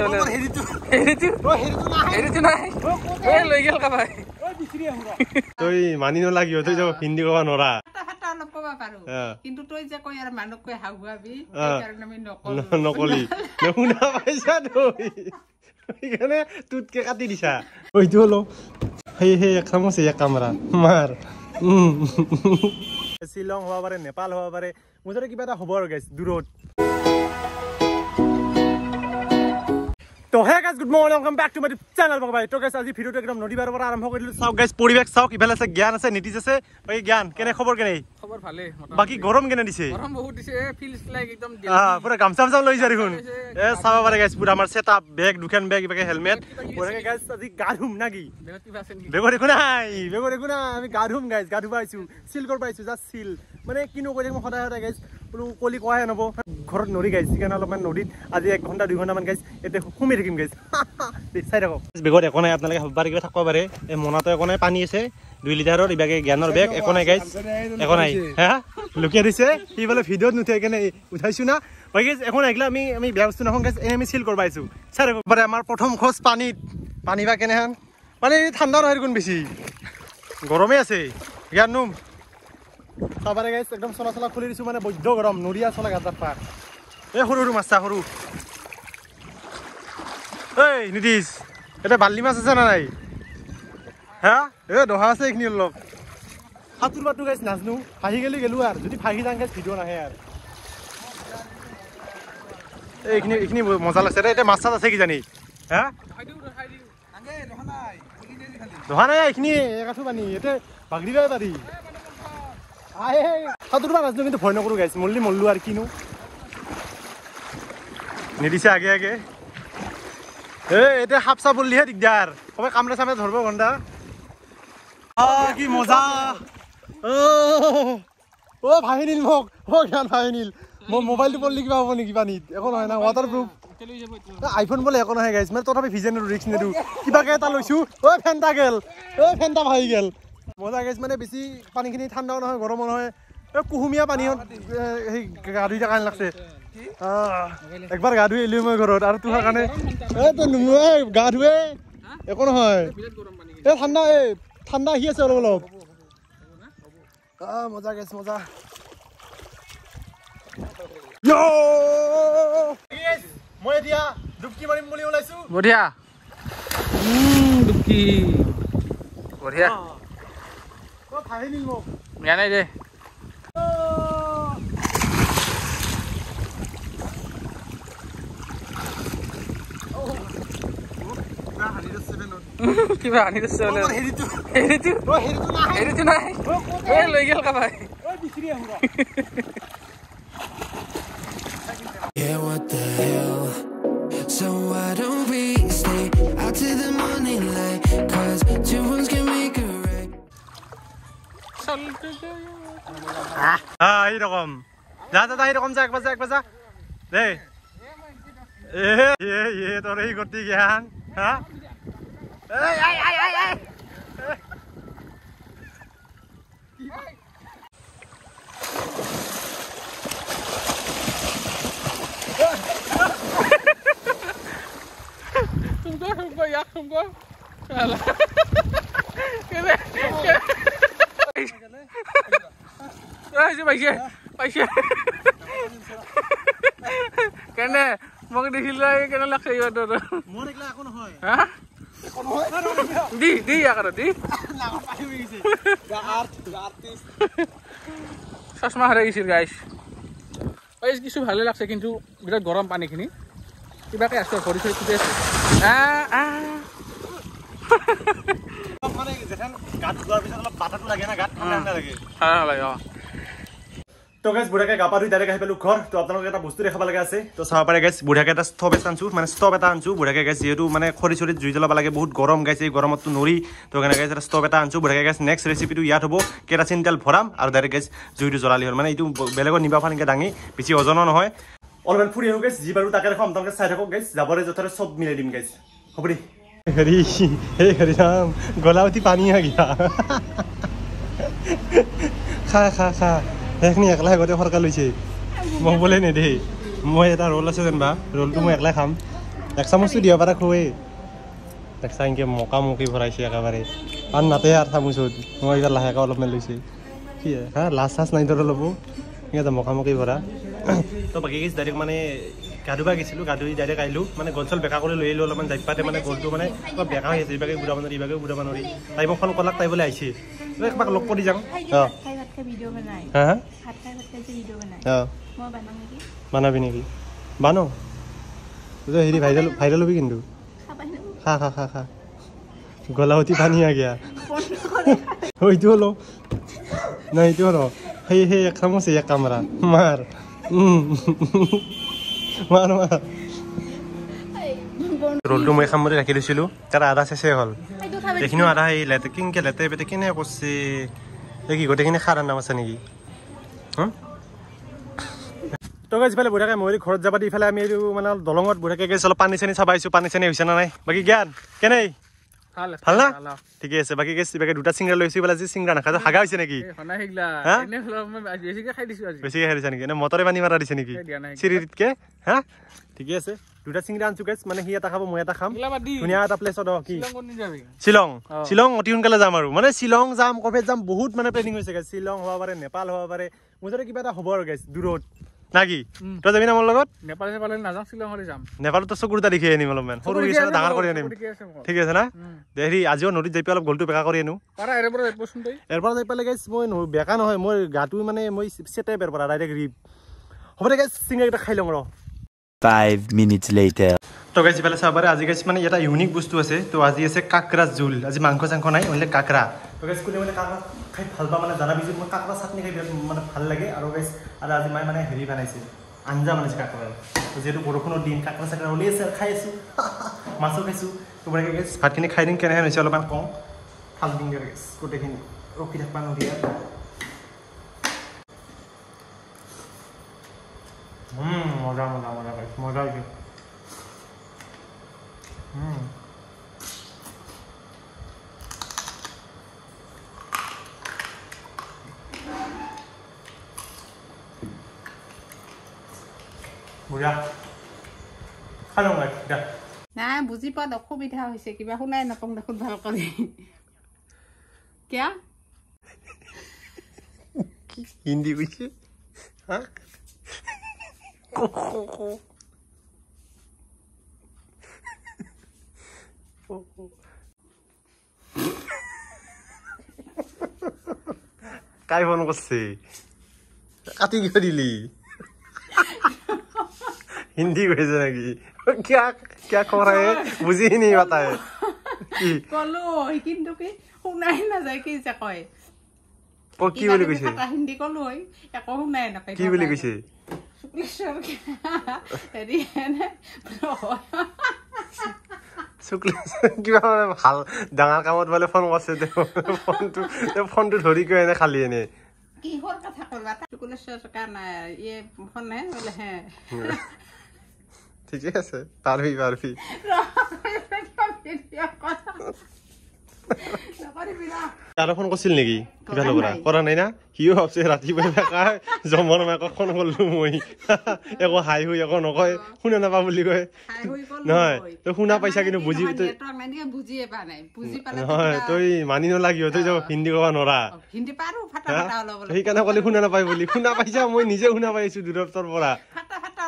তই মানি নলাগি তই যাব হিন্দী কব নোৱাৰা নকলি শুনা পাইছা তুই সেইকাৰণে তোতকে কাটি দিছা সেইটো হলো সেই সেই এক কাম আছে এক কামৰা মাৰ উম শ্বিলং হব পাৰে নেপাল হব পাৰে মোৰ যাতে কিবা এটা হব আৰু গেছ দূৰত তো hey guys good morning welcome back to my channel ভাই তো গাইছে আজি ভিডিঅ'টো একদম নদী বাৰৰ পৰা আৰম্ভ কৰিলোঁ গাইজ পৰিৱেশ চাওক ইফালে আছে জ্ঞান আছে নীতিজ আছে এই জ্ঞান কেনে খবৰ কেনে খবৰ ভালেই বাকী গৰম কেনে দিছে গৰম বহুত দিছে ফিলছ লাইক একদম আ পুৰা গামছাম চাম লৈছে দেখোন এ চাব পাৰে গাইজ পুৰা আমাৰ সেটআপ বেগ দুখন বেগ ইভাগে হেলমেট পুৰা গাইজ আজি গাধুম নাকি বেগ দেখোন নাই বেগ দেখোন আমি গাধুম গাইজ গাধু পাইছো চিল্কৰ পাইছো জাষ্ট চিল মানে কিনো কৰি মই সদায় সদায় গাইজ বোলো কলি কোৱাহে নহ'ব ঘৰত নদী গাইছ সেইকাৰণে অলপমান নদীত আজি এক ঘণ্টা দুই ঘণ্টামান গাইছ এতিয়া শুমি থাকিম গাইছ চাই থাকক বেগত একো নাই আপোনালোকে বাৰ কিবা থাকিব পাৰে এই মোনাটো একো নাই পানী আছে দুই লিটাৰৰ ইভাগে জ্ঞানৰ বেগ একো নাই গাইছ একো নাই হা লুকিয়াই দিছে সি বোলে ভিডিঅ'ত নুঠে কেনে উঠাইছো না বাকী একো নাই আহিলে আমি আমি বেয়া বস্তু নহওঁ গাইছ এনেই আমি চিল কৰিব আহিছোঁ চাই থাকক পাৰে আমাৰ প্ৰথম খোজ পানীত পানী বা কেনেহেন পানী ঠাণ্ডা নহয় কোন বেছি গৰমেই আছে জ্ঞান নোম গাইছ একদম চলা চলা খুলি দিছোঁ মানে বৈধ গৰম নুৰিয়া চলা গাজাৰ পাক এই সৰু মাছ চা সৰু এই নিতিশ বাল্লি মাছ আছে না নাই হা এই দহা আছে এইখিনি অলপ সাঁতোৰ বাটো গাইছ নাজানো ফাঁহি গেলি গেলো আৰু যদি ফাঁহি যাওঁ গাইছ ভিডিঅ' নাহে আৰু এইখিনি এইখিনি মজা লাগিছে এতিয়া মাছ চাছ আছে কি জানি হা দহা নাই এইখিনি এগাঠো পানী এতিয়া বাগৰিবাই পাৰি আহে নাজানো কিন্তু ভয় নকৰো গাইছ মল্লি মল্লো আৰু কিনো নিদিছে আগে আগে এতিয়া সাপ চাপ উলিহে দিগদাৰ সবে কামৰে চামৰে ধৰিব ঘণ্টা কি মজা অ ভাহি নীল মোক অ জ্ঞান ভাহি নীল মই মোবাইলটো পৰিলে কিবা হ'ব নেকি পানীত একো নহয় না ৱাটাৰ প্ৰুফ আইফোন বোলে একো নহয় গাইছ মানে তথাপি ভিজেনৰ ৰিক্স নিদিওঁ কিবাকে এটা লৈছো অ ফেণ্টা গেল অ ফেণ্টা ভাহি গেল মজা গাড়ী মানে বেছি পানীখিনি ঠাণ্ডাও নহয় গৰমো নহয় এই কুহুমীয়া পানী সেই গা ধুই থকা লাগছে একবাৰ গা ধুই এলিও মই ঘৰত আৰু তোহাৰ কাৰণে নুঙুৱাই গা ধুৱে একো নহয় এই ঠাণ্ডা এই ঠাণ্ডা আহি আছে অলপ অলপ মজা গেছ মজা মই এতিয়া ডুবকি মাৰিম বুলি ওলাইছো বঢ়িয়া ডুবকি বঢ়িয়া खाली निघलो या नाही Yeah, what the hell? So why don't we stay out till the morning light? Cause two ones. 아 이러검 나다다 이러검 자 그만 자 그만 자네 예예 너네 이거 뛰게 한 아? 에이 아이 아이 아이 아이 không có không có giá không có à là cái này cái này ऐसे पैसे पैसे कहने मग देखिल कहने लक्ष्य ही बात हो रहा मोर इकला कौन है हाँ कौन है दी दी या करो दी लगा पाई भी इसे गार्ड गार्डिस सच मार रही सिर गाइस भाई इसकी सुबह ले लग सकें जो बिल्कुल गर्म पानी की नहीं कि बाकी ऐसे थोड़ी थोड़ी कुछ ऐसे आ आ हाँ लगे हाँ তো গাইছ বুঢ়াকে গা পা ধুই ডাইৰেক্ট আহি পালো ঘৰ তো আপোনালোকে এটা বস্তু দেখাব লাগে আছে তো চাব পাৰে গাইছ বুঢ়াকে এটা ষ্টভ এটা আনছো মানে ষ্টভ এটা আনছো বুঢ়াকে গাইছ যিহেতু মানে খৰি চৰিত জুই জ্বলাব লাগে বহুত গৰম গাইছে এই গৰমততো নৰি তো কাৰণে গাইছ এটা ষ্টভ এটা আনছো বুঢ়াকে গাইছ নেক্সট ৰেচিপিটো ইয়াত হ'ব কেৰাচিন তেল ভৰাম আৰু ডাইৰেক্ট গাইছ জুইটো জ্বলালি হ'ল মানে এইটো বেলেগৰ নিবাফা এনেকৈ দাঙি বেছি ওজনো নহয় অলপমান ফুৰি আহোঁ গাইছ যি বাৰু তাকে দেখোঁ আপোনালোকে চাই থাকক গাইছ যাবৰে যথেৰে চব মিলাই দিম গাইছ হ'ব দেই হেৰি হেৰি হেৰি ৰাম গলা উঠি পানী আহি খা খা খা সেইখিনি একলাই আগতে সৰকা লৈছে মই বোলে নিদেহি মই এটা ৰোল আছে যেনিবা ৰোলটো মই একলাই খাম এক চামুচটো দিয়া পাৰা খুৱেই এক চা এনেকৈ মকা মকি ভৰাইছে একেবাৰে আন নাতে আৰু চামুচত মই এতিয়া লাহেকৈ অলপমান লৈছে কি হা লাজ চাজ নাই ধৰ ল'ব এনেকৈ মকা মকি ভৰা তো বাকী কিছু ডাইৰেক্ট মানে গাধুবা গৈছিলো গাধু ডাইৰেক্ট আহিলো মানে চল বেকা কৰি লৈ আহিলোঁ অলপমান জাইপাতে মানে গলটো মানে অলপ বেকা হৈ আছে ইভাগে ঘূৰাব নোৱাৰি ইভাগে ঘূৰাব নোৱাৰি তাই মই ফোন কলাক তাই বোলে আহিছে কাৰোবাক লগ কৰি যাওঁ বানাবি নেকি বানো হেৰি ভাইৰেল ভাইৰেল হবি কিন্তু খা পানী আগে সেইটো হলো নাই সেইটো হলো সেই সেই এক কাম আছে এক কামৰা মাৰ ৰোলটো মই খাম বুলি ৰাখি দিছিলোঁ তাৰ আধা চেচে হ'ল এইখিনিও আধা আহি লেটে কিনকে লেটে পেটে কেনে কৰিছে এই কি গোটেইখিনি খাৰ আন্দাম আছে নেকি তই যিফালে বৈ থাকে মই এই ঘৰত যাবা দি ইফালে আমি এইটো মানে দলঙত বৈ থাকে গৈছিলোঁ পানী চানী চাবাইছোঁ পানী চানী হৈছে নে নাই বাকী জ্ঞান কেনে ভাল না ঠিকে আছে বাকি কিবা দুটা চিংৰা লৈছো ইফালে আজি চিংৰা নাখাইছো হাগা হৈছে নেকি বেছিকে খাই দিছো নেকি এনে মটৰে পানী মাৰা দিছে নেকি চিৰিতকে হা ঠিকে আছে দুটা চিংৰা আনিছো গাইছ মানে সি এটা খাব মই এটা খাম ধুনীয়া এটা প্লেচত অ কি শ্বিলং শ্বিলং অতি সোনকালে যাম আৰু মানে শ্বিলং যাম কফে যাম বহুত মানে প্লেনিং হৈছে গাইছ শ্বিলং হ'ব পাৰে নেপাল হ'ব পাৰে মোৰ যাতে কিবা এটা হ'ব আৰু গাইছ দূৰত নাকি তই যাবি না মোৰ লগত নেপালত চকুৰ এটা দেখি আনিম অলপমান সৰু হিচাপে ডাঙৰ কৰি আনিম ঠিক আছে না দে আজিও নদীত যাই পেলাই অলপ ঘোলটো বেকা কৰি আনো এৰপৰা যাই পেলাই মই বেকা নহয় মই গাটো মানে মই চেটাই বেৰ পৰা ডাইৰেক্ট ৰিপ হ'ব দে চিঙা এটা খাই লওঁ ৰ তই পেলাই চাব পাৰে আজি গাইছে মানে এটা ইউনিক বস্তু আছে তো আজি আছে কাকৰা জোল আজি মাংস চাংস নাই অনলি কাকৰা তই মানে কাকৰা খাই ভাল পাওঁ মানে জানাবি যে মই কাকৰা চাটনি খাই বিৰাট মানে ভাল লাগে আৰু বেছ আৰু আজি মায়ে মানে হেৰি বনাইছে আঞ্জা বনাইছে কাকৰাৰ যিহেতু বৰষুণৰ দিন কাকৰা চাকৰা উলিয়াইছে আৰু খাই আছোঁ মাছো খাইছোঁ তোমাৰ গেছ ভাতখিনি খাই দিম কেনেকৈ হৈছে অলপমান কওঁ ভাল দিম দিয়া গেছ গোটেইখিনি ৰখি থাকিবা নদীয়া মজা মজা মজা পাইছোঁ মজা হৈছে নাই বুজি পোৱাত অসুবিধা হৈছে কিবা শুনাই নাপাওঁ দেখোন ভাল কৰি কিয় হিন্দী হৈছে কাই ফোন কৰছে কাটি দিলি हिंदी भेजने की क्या क्या कह रहे मुझे ही नहीं पता है কলো কি নাযায় কি যে ভাল ডাঙৰ কামত বোলে ফোন কৰিছে তেওঁ ফোনটো ধৰি কৈ খালি এনে কিহৰ নাই বোলে ঠিকই আছে পারবি পারবি কার নাই না কিও ভাবছে হাই হই এক নকয় শুনে না পাবলি কয় নয় তো শুনা পয়সা কিন্তু বুঝি তুই নয় তুই মানি নলাগি তুই হিন্দি কব নরা সেইকাৰণে কলি শুনা নাপায় বুলি শুনা পাইছা মই নিজে শুনা পাইছো দূৰত্বৰ পৰা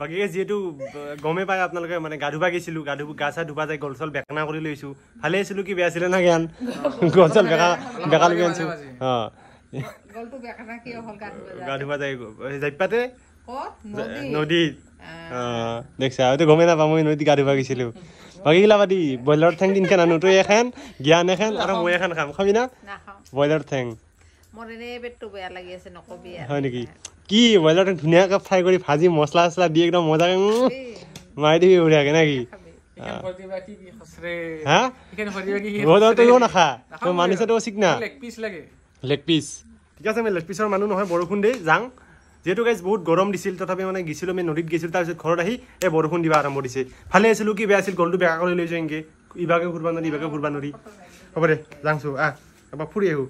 বাকী যিহেতু গমেই পায় আপোনালোকে মানে গা ধুবা গৈছিলো গা চা ধুবা যায় গল চল বেকনা কৰি লৈছো ভালে আছিলো কি বেয়া আছিলে না জ্ঞান গল বেকা বেকা লৈ আনিছো গা ধুবা যায় জাপাতে নদীত অঁ দেখিছা আৰু গমেই নাপাওঁ মই নদীত গা ধুবা গৈছিলো বাকীগিলা পাতি ব্ৰইলাৰ ঠেং তিনিখন আনো তই এখন জ্ঞান এখন আৰু মই খাম খাবি না ব্ৰইলাৰ ঠেং হয় নেকি কি ব্ৰইলাৰটো ধুনীয়াকৈ ফ্ৰাই কৰি ভাজি মছলা চছলা দি একদম মজাকে মাৰি দিবি বঢ়িয়াকে নে কি নদীত গেছিলো তাৰপিছত ঘৰত আহি এই বৰষুণ দিবা আৰম্ভ দিছে ভালে আছিলো কি বেয়া আছিল গলটো বেকা কৰি লৈ যায় ইভাগে ঘূৰবা নদী ইভাগে ঘূৰবা নদী হব দে যাংচো আহ ফুৰি আহো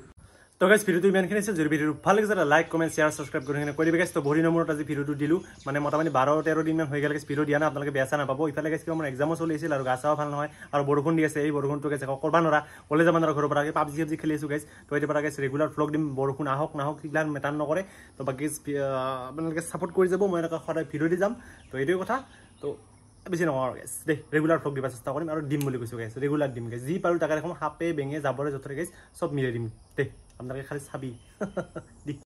তো গাইছ ভিডিওটো ইমানখিনি আছে যদি ভিডিওটো ভাল লাগিছে লাইক কমেণ্ট শ্বেয়াৰ ছাবস্ক্ৰাইব কৰি কিনে কৰি দিবা গাইছ তো ভৰি নম্বৰত আজি ভিডিওটো দিলোঁ মানে মোটামুটি বাৰ তেৰ দিনমান হৈ গ'ল গৈছে ভিডিঅ' দিয়া নাই আপোনালোকে বেয়া চা নাপাব ইফালে গাইছ কিবা মোৰ এক্সামো চলিছিল আৰু গাছাও ভাল নহয় আৰু বৰষুণ দি আছে এই বৰষুণটো গৈছে কৰিব নোৱাৰা কলেজ যাব নোৱাৰা ঘৰৰ পৰা পাবজি পাবজি খেলি আছোঁ গাইছ তো এতিয়া পৰা গৈছে ৰেগুলাৰ ভ্লগ দিম বৰষুণ আহক নাহক সেইবিলাক মেটাৰ নকৰে তো বাকী আপোনালোকে ছাপৰ্ট কৰি যাব মই এনেকুৱা সদায় ভিডিঅ' দি যাম তো এইটোৱে কথা তো বেছি নহয় আৰু গেছ দে ৰেগুলাৰ ভ্লগ দিবা চেষ্টা কৰিম আৰু দিম বুলি কৈছোঁ গাইছ ৰেগুলাৰ দিম গাইছ যি পাৰোঁ তাকে দেখোন সাপে বেঙে যাবৰে যথেৰে গাইছ চব মিলাই দিম দে عم نبغي نخلي صحابي